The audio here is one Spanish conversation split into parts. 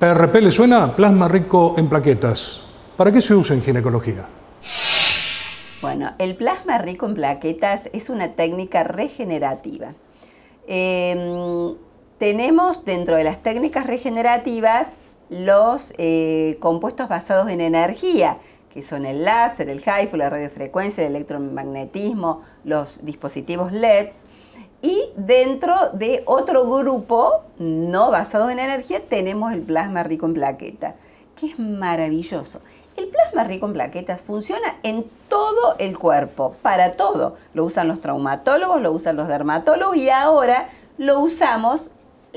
PRP le suena plasma rico en plaquetas. ¿Para qué se usa en ginecología? Bueno, el plasma rico en plaquetas es una técnica regenerativa. Em, tenemos dentro de las técnicas regenerativas los eh, compuestos basados en energía, que son el láser, el HIFU, la radiofrecuencia, el electromagnetismo, los dispositivos LEDs. Y dentro de otro grupo no basado en energía tenemos el plasma rico en plaquetas, que es maravilloso. El plasma rico en plaquetas funciona en todo el cuerpo, para todo. Lo usan los traumatólogos, lo usan los dermatólogos y ahora lo usamos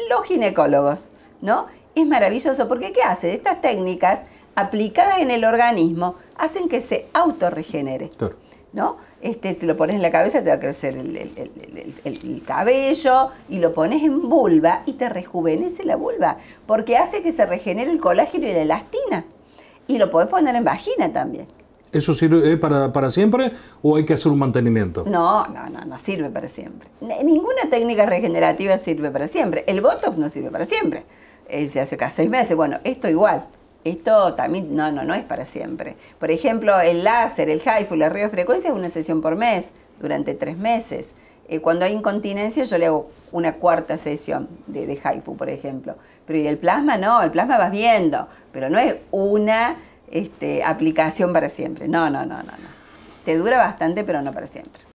los ginecólogos, ¿no? Es maravilloso porque ¿qué hace? Estas técnicas aplicadas en el organismo hacen que se autorregenere. ¿no? Este, si lo pones en la cabeza te va a crecer el, cabello y lo pones en vulva y te rejuvenece la vulva, porque hace que se regenere el colágeno y la elastina. Y lo podés poner en vagina también. ¿Eso sirve eh, para, siempre o hay que hacer un mantenimiento? No, no, no, no sirve para siempre. Ninguna técnica regenerativa sirve para siempre. El Botox no sirve para siempre. Eh, se hace cada seis meses. Bueno, esto igual esto también no, no, es para siempre. Por ejemplo, el láser, el HIFU, la radiofrecuencia es una sesión por mes, durante tres meses. Eh, cuando hay incontinencia yo le hago una cuarta sesión de, de HIFU, por ejemplo. Pero y el plasma no, el plasma vas viendo, pero no es una este, aplicación para siempre. No, no, no, no, no. Te dura bastante, pero no para siempre.